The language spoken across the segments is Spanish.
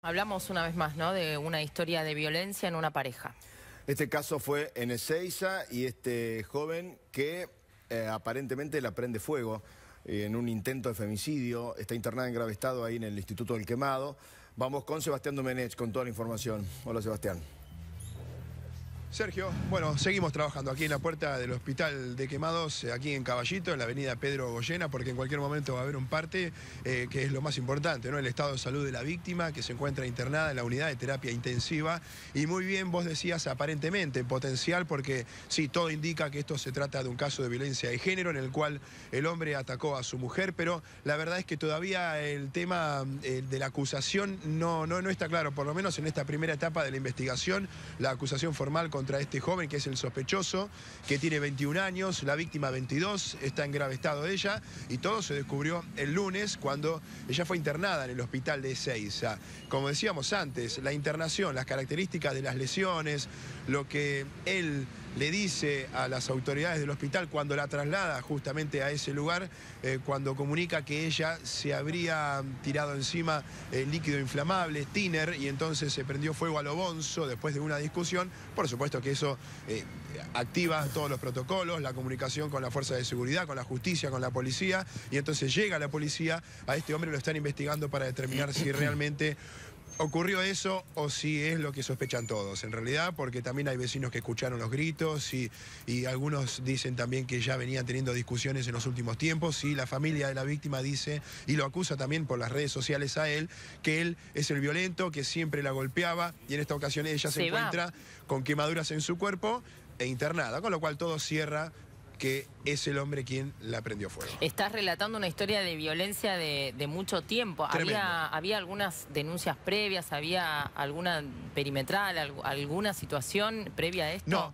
Hablamos una vez más, ¿no?, de una historia de violencia en una pareja. Este caso fue en Ezeiza y este joven que eh, aparentemente la prende fuego eh, en un intento de femicidio, está internada en grave estado ahí en el Instituto del Quemado. Vamos con Sebastián Domenech con toda la información. Hola, Sebastián. Sergio, bueno, seguimos trabajando aquí en la puerta del Hospital de Quemados, eh, aquí en Caballito, en la avenida Pedro Goyena, porque en cualquier momento va a haber un parte, eh, que es lo más importante, ¿no? El estado de salud de la víctima, que se encuentra internada en la unidad de terapia intensiva. Y muy bien, vos decías, aparentemente potencial, porque sí, todo indica que esto se trata de un caso de violencia de género, en el cual el hombre atacó a su mujer, pero la verdad es que todavía el tema eh, de la acusación no, no, no está claro, por lo menos en esta primera etapa de la investigación, la acusación formal con contra este joven que es el sospechoso, que tiene 21 años, la víctima 22, está en grave estado ella, y todo se descubrió el lunes cuando ella fue internada en el hospital de Ezeiza. Como decíamos antes, la internación, las características de las lesiones, lo que él le dice a las autoridades del hospital cuando la traslada justamente a ese lugar, eh, cuando comunica que ella se habría tirado encima el eh, líquido inflamable, thinner, y entonces se prendió fuego a lo después de una discusión. Por supuesto que eso eh, activa todos los protocolos, la comunicación con la fuerza de seguridad, con la justicia, con la policía, y entonces llega la policía, a este hombre lo están investigando para determinar si realmente ocurrió eso o si es lo que sospechan todos, en realidad, porque también hay vecinos que escucharon los gritos y, algunos dicen también que ya venían teniendo discusiones en los últimos tiempos y la familia de la víctima dice y lo acusa también por las redes sociales a él, que él es el violento, que siempre la golpeaba y en esta ocasión ella se, encuentra con quemaduras en su cuerpo e internada, con lo cual todo cierra que es el hombre quien la prendió fuego. Estás relatando una historia de violencia de, mucho tiempo. Había, había, algunas denuncias previas? ¿Había alguna perimetral, alguna situación previa a esto? No,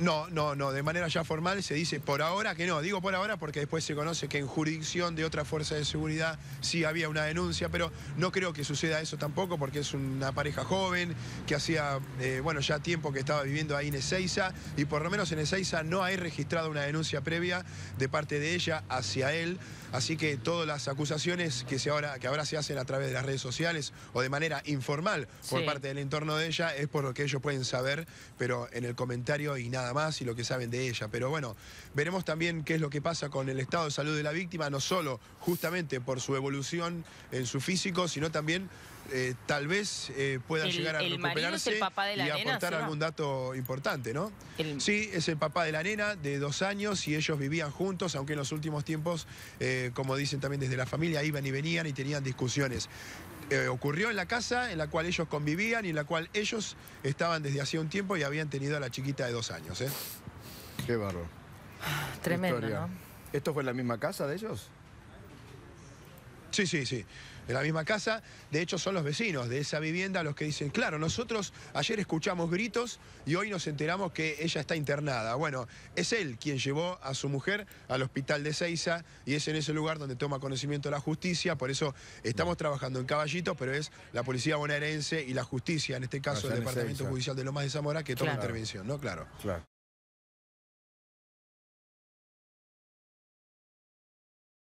no, no, no, de manera ya formal se dice por ahora que no. Digo por ahora porque después se conoce que en jurisdicción de otra fuerza de seguridad sí había una denuncia, pero no creo que suceda eso tampoco porque es una pareja joven que hacía, eh, bueno, ya tiempo que estaba viviendo ahí en Ezeiza y por lo menos en Ezeiza no hay registrado una denuncia previa de parte de ella hacia él. Así que todas las acusaciones que, se ahora, que ahora se hacen a través de las redes sociales o de manera informal por parte del entorno de ella es por lo que ellos pueden saber, pero en el comentario y nada más y lo que saben de ella. Pero bueno, veremos también qué es lo que pasa con el estado de salud de la víctima, no solo justamente por su evolución en su físico, sino también eh, tal vez eh, pueda llegar a recuperarse y aportar algún dato importante, ¿no? Sí, es el papá de la nena de dos años y ellos vivían juntos, aunque en los últimos tiempos, eh, como dicen también desde la familia, iban y venían y tenían discusiones. Eh, ocurrió en la casa en la cual ellos convivían y en la cual ellos estaban desde hacía un tiempo y habían tenido a la chiquita de dos años. ¿eh? Qué barro. Tremendo, ¿no? ¿Esto fue en la misma casa de ellos? Sí, sí, sí. en la misma casa. De hecho, son los vecinos de esa vivienda los que dicen, claro, nosotros ayer escuchamos gritos y hoy nos enteramos que ella está internada. Bueno, es él quien llevó a su mujer al hospital de Ceiza y es en ese lugar donde toma conocimiento la justicia. Por eso estamos trabajando en Caballito, pero es la policía bonaerense y la justicia, en este caso el Departamento Judicial de Lomas de Zamora, que toma intervención, ¿no? Claro. claro.